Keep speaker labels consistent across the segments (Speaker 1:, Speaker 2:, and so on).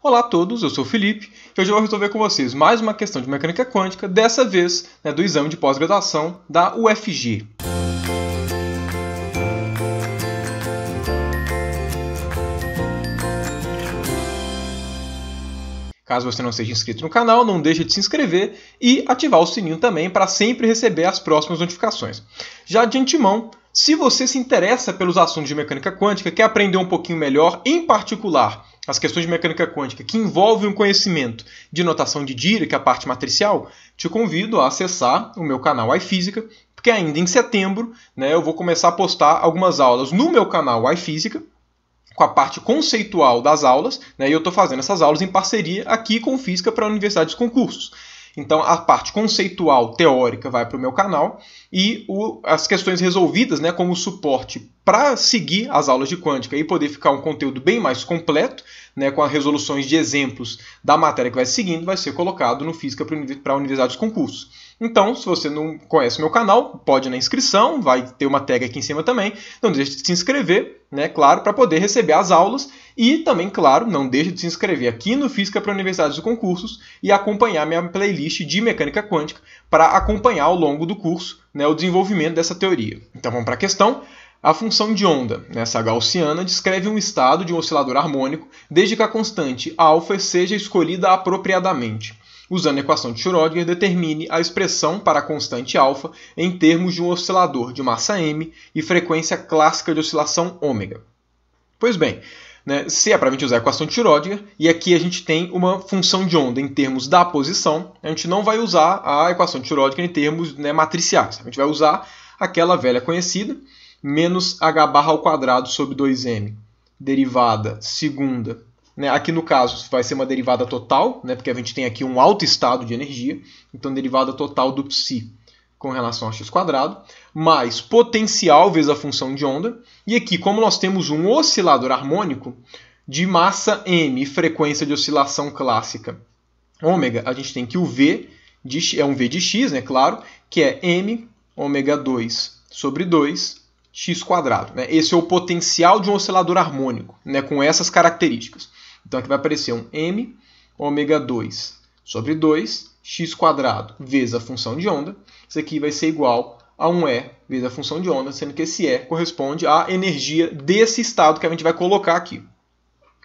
Speaker 1: Olá a todos, eu sou o Felipe e hoje eu vou resolver com vocês mais uma questão de mecânica quântica, dessa vez né, do exame de pós-graduação da UFG. Caso você não seja inscrito no canal, não deixe de se inscrever e ativar o sininho também para sempre receber as próximas notificações. Já de antemão, se você se interessa pelos assuntos de mecânica quântica, quer aprender um pouquinho melhor, em particular as questões de mecânica quântica que envolvem um conhecimento de notação de Dirac, é a parte matricial, te convido a acessar o meu canal iFísica, porque ainda em setembro né, eu vou começar a postar algumas aulas no meu canal iFísica, com a parte conceitual das aulas, né, e eu estou fazendo essas aulas em parceria aqui com Física para a Universidade dos Concursos. Então a parte conceitual, teórica, vai para o meu canal e o, as questões resolvidas, né, como suporte para seguir as aulas de quântica e poder ficar um conteúdo bem mais completo, né, com as resoluções de exemplos da matéria que vai seguindo, vai ser colocado no Física para Universidades Concursos. Então, se você não conhece meu canal, pode ir na inscrição, vai ter uma tag aqui em cima também. Não deixe de se inscrever, né, claro, para poder receber as aulas e também, claro, não deixe de se inscrever aqui no Física para Universidades e Concursos e acompanhar minha playlist de mecânica quântica para acompanhar ao longo do curso né, o desenvolvimento dessa teoria. Então vamos para a questão. A função de onda, nessa né, gaussiana, descreve um estado de um oscilador harmônico desde que a constante α seja escolhida apropriadamente. Usando a equação de Schrödinger, determine a expressão para a constante α em termos de um oscilador de massa m e frequência clássica de oscilação ω. Pois bem, né, se é para a gente usar a equação de Schrödinger, e aqui a gente tem uma função de onda em termos da posição, a gente não vai usar a equação de Schrödinger em termos né, matriciais, a gente vai usar aquela velha conhecida, menos h barra ao quadrado sobre 2m. Derivada segunda. Né? Aqui no caso vai ser uma derivada total, né? porque a gente tem aqui um alto estado de energia. Então, derivada total do psi com relação a x quadrado, mais potencial vezes a função de onda. E aqui, como nós temos um oscilador harmônico de massa m e frequência de oscilação clássica ômega, a gente tem que o v de, é um v de x, né, claro, que é m ômega 2 sobre 2 x quadrado. Né? Esse é o potencial de um oscilador harmônico, né? com essas características. Então aqui vai aparecer um m ômega 2 sobre 2 x quadrado vezes a função de onda. Isso aqui vai ser igual a um E vezes a função de onda, sendo que esse E corresponde à energia desse estado que a gente vai colocar aqui.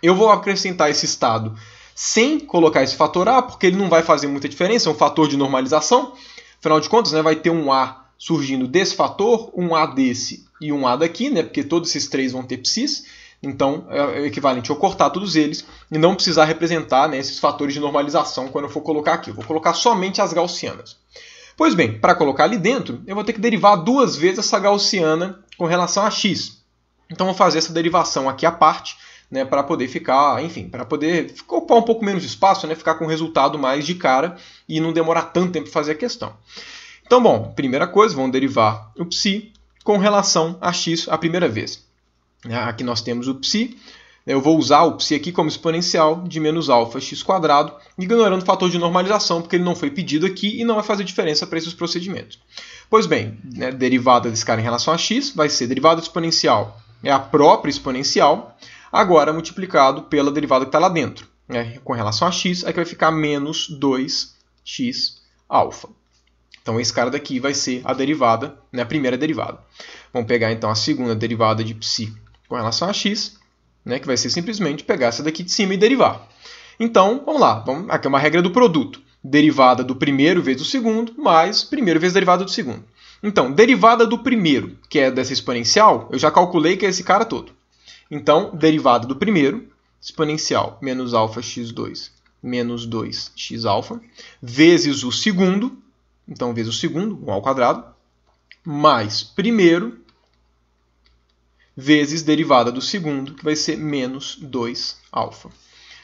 Speaker 1: Eu vou acrescentar esse estado sem colocar esse fator A, porque ele não vai fazer muita diferença, é um fator de normalização. Afinal de contas, né, vai ter um A surgindo desse fator, um A desse e um A daqui, né? Porque todos esses três vão ter psis. Então, é, é o equivalente eu cortar todos eles e não precisar representar né, esses fatores de normalização quando eu for colocar aqui. Eu vou colocar somente as gaussianas. Pois bem, para colocar ali dentro, eu vou ter que derivar duas vezes essa gaussiana com relação a x. Então, vou fazer essa derivação aqui à parte, né, para poder ficar, enfim, para poder ocupar um pouco menos de espaço, né, ficar com o resultado mais de cara e não demorar tanto tempo para fazer a questão. Então, bom, primeira coisa, vamos derivar o psi com relação a x a primeira vez. Ah, aqui nós temos o psi, né, eu vou usar o psi aqui como exponencial de menos alfa x quadrado, ignorando o fator de normalização, porque ele não foi pedido aqui e não vai fazer diferença para esses procedimentos. Pois bem, né, derivada desse cara em relação a x vai ser derivada exponencial é a própria exponencial, agora multiplicado pela derivada que está lá dentro. Né, com relação a x, aqui é vai ficar menos 2x alfa. Então esse cara daqui vai ser a derivada, né, a primeira derivada. Vamos pegar então a segunda derivada de psi com relação a x, né, que vai ser simplesmente pegar essa daqui de cima e derivar. Então, vamos lá, vamos, aqui é uma regra do produto. Derivada do primeiro vezes o segundo, mais primeiro vezes derivada do segundo. Então, derivada do primeiro, que é dessa exponencial, eu já calculei que é esse cara todo. Então, derivada do primeiro, exponencial menos alfa x2 menos 2x alfa, vezes o segundo, então, vezes o segundo, 1 ao quadrado, mais primeiro, vezes derivada do segundo, que vai ser menos 2 alfa.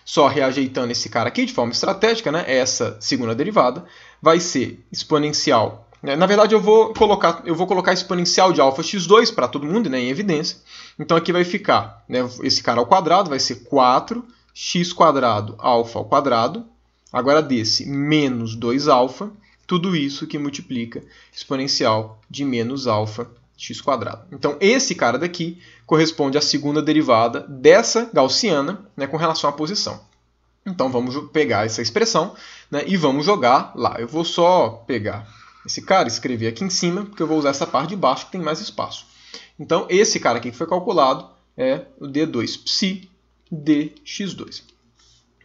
Speaker 1: Só reajeitando esse cara aqui de forma estratégica, né? essa segunda derivada vai ser exponencial. Né. Na verdade, eu vou colocar, eu vou colocar exponencial de alfa x2 para todo mundo né? em evidência. Então aqui vai ficar né? esse cara ao quadrado, vai ser 4x quadrado alfa ao quadrado. Agora desse, menos 2 alfa tudo isso que multiplica exponencial de menos alfa x quadrado. Então esse cara daqui corresponde à segunda derivada dessa gaussiana né, com relação à posição. Então vamos pegar essa expressão né, e vamos jogar lá. Eu vou só pegar esse cara e escrever aqui em cima, porque eu vou usar essa parte de baixo que tem mais espaço. Então esse cara aqui que foi calculado é o d 2 dx2.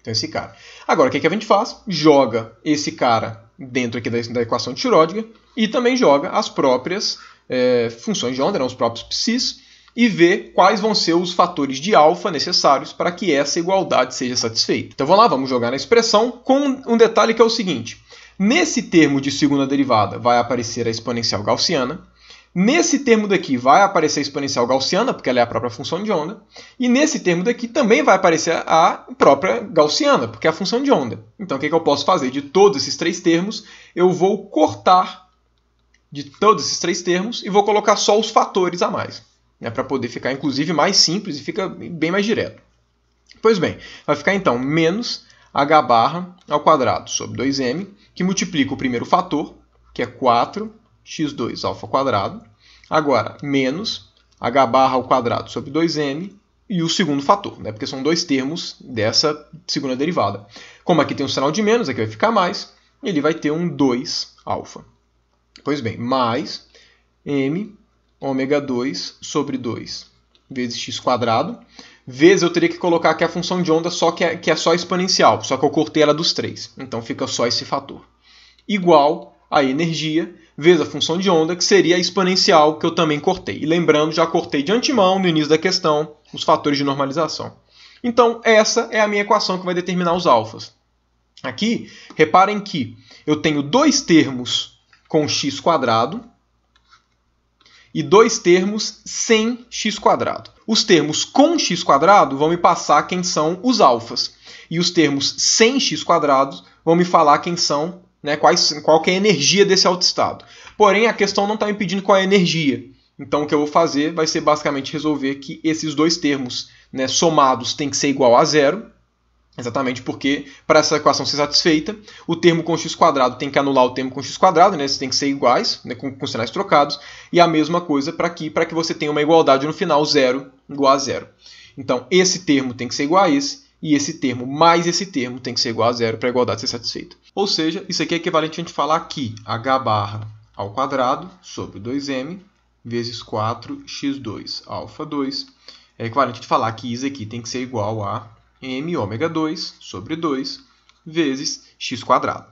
Speaker 1: Então esse cara. Agora o que, é que a gente faz? Joga esse cara dentro aqui da, da equação de Schrödinger e também joga as próprias é, funções de onda, né, os próprios psis, e ver quais vão ser os fatores de alfa necessários para que essa igualdade seja satisfeita. Então vamos lá, vamos jogar na expressão com um detalhe que é o seguinte. Nesse termo de segunda derivada vai aparecer a exponencial gaussiana, Nesse termo daqui vai aparecer a exponencial gaussiana, porque ela é a própria função de onda, e nesse termo daqui também vai aparecer a própria gaussiana, porque é a função de onda. Então o que, que eu posso fazer? De todos esses três termos, eu vou cortar de todos esses três termos e vou colocar só os fatores a mais, né, para poder ficar inclusive mais simples e fica bem mais direto. Pois bem, vai ficar então menos h barra ao quadrado sobre 2m, que multiplica o primeiro fator, que é 4 x2 alfa quadrado. Agora, menos h barra ao quadrado sobre 2m e o segundo fator, né? porque são dois termos dessa segunda derivada. Como aqui tem um sinal de menos, aqui vai ficar mais, ele vai ter um 2 alfa. Pois bem, mais m ômega 2 sobre 2 vezes x quadrado, vezes eu teria que colocar aqui a função de onda só que é, que é só exponencial, só que eu cortei ela dos três. Então fica só esse fator. Igual a energia, vezes a função de onda, que seria a exponencial que eu também cortei. E lembrando, já cortei de antemão, no início da questão, os fatores de normalização. Então, essa é a minha equação que vai determinar os alfas. Aqui, reparem que eu tenho dois termos com x quadrado e dois termos sem x quadrado. Os termos com x quadrado vão me passar quem são os alfas e os termos sem x quadrado vão me falar quem são né, quais, qual é a energia desse autoestado. Porém, a questão não está impedindo qual é a energia. Então, o que eu vou fazer vai ser basicamente resolver que esses dois termos né, somados têm que ser igual a zero, Exatamente porque, para essa equação ser satisfeita, o termo com x quadrado tem que anular o termo com x quadrado, né? Eles têm que ser iguais, né? com, com sinais trocados, e a mesma coisa para aqui, para que você tenha uma igualdade no final, zero igual a zero. Então, esse termo tem que ser igual a esse, e esse termo mais esse termo tem que ser igual a zero para a igualdade ser satisfeita. Ou seja, isso aqui é equivalente a gente falar aqui, h barra ao quadrado sobre 2m vezes 4x2 alfa 2. É equivalente a falar que isso aqui tem que ser igual a m ômega 2 sobre 2 vezes x quadrado.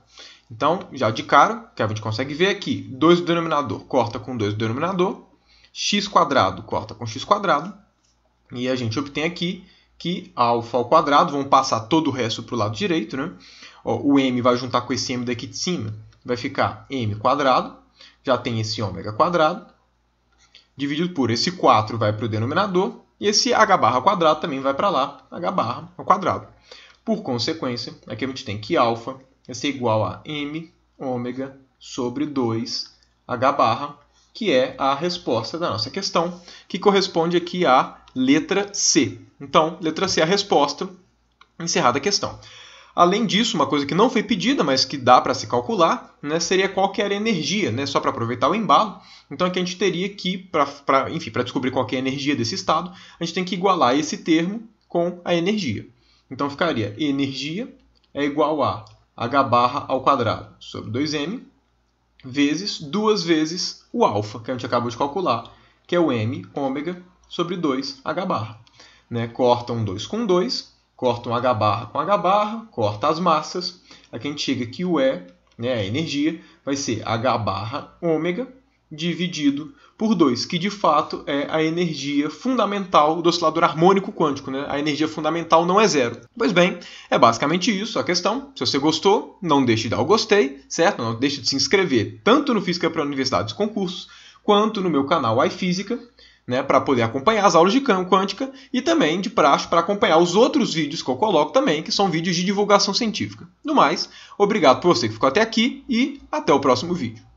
Speaker 1: Então, já de cara, que a gente consegue ver aqui, é 2 do denominador corta com 2 do denominador, x quadrado corta com x quadrado, e a gente obtém aqui que alfa ao quadrado, vamos passar todo o resto para o lado direito, né? Ó, o m vai juntar com esse m daqui de cima, vai ficar m quadrado, já tem esse ômega quadrado, dividido por esse 4 vai para o denominador, e esse h barra quadrado também vai para lá, h barra ao quadrado. Por consequência, aqui a gente tem que alfa vai ser é igual a m ômega sobre 2 h barra, que é a resposta da nossa questão, que corresponde aqui a Letra C. Então, letra C é a resposta. Encerrada a questão. Além disso, uma coisa que não foi pedida, mas que dá para se calcular, né, seria qual que era a energia, né, só para aproveitar o embalo. Então aqui a gente teria que, pra, pra enfim, para descobrir qual é a energia desse estado, a gente tem que igualar esse termo com a energia. Então ficaria energia é igual a h barra ao quadrado sobre 2m vezes duas vezes o alfa, que a gente acabou de calcular, que é o m ômega sobre 2H barra. Né? Cortam 2 com 2, cortam H barra com H barra, corta as massas. Aqui a gente chega que o E, né, a energia, vai ser H barra ômega dividido por 2, que de fato é a energia fundamental do oscilador harmônico quântico. Né? A energia fundamental não é zero. Pois bem, é basicamente isso a questão. Se você gostou, não deixe de dar o gostei, certo? Não deixe de se inscrever tanto no Física para Universidades Concursos, quanto no meu canal iFísica né, para poder acompanhar as aulas de quântica e também de praxe para acompanhar os outros vídeos que eu coloco também, que são vídeos de divulgação científica. No mais, obrigado por você que ficou até aqui e até o próximo vídeo.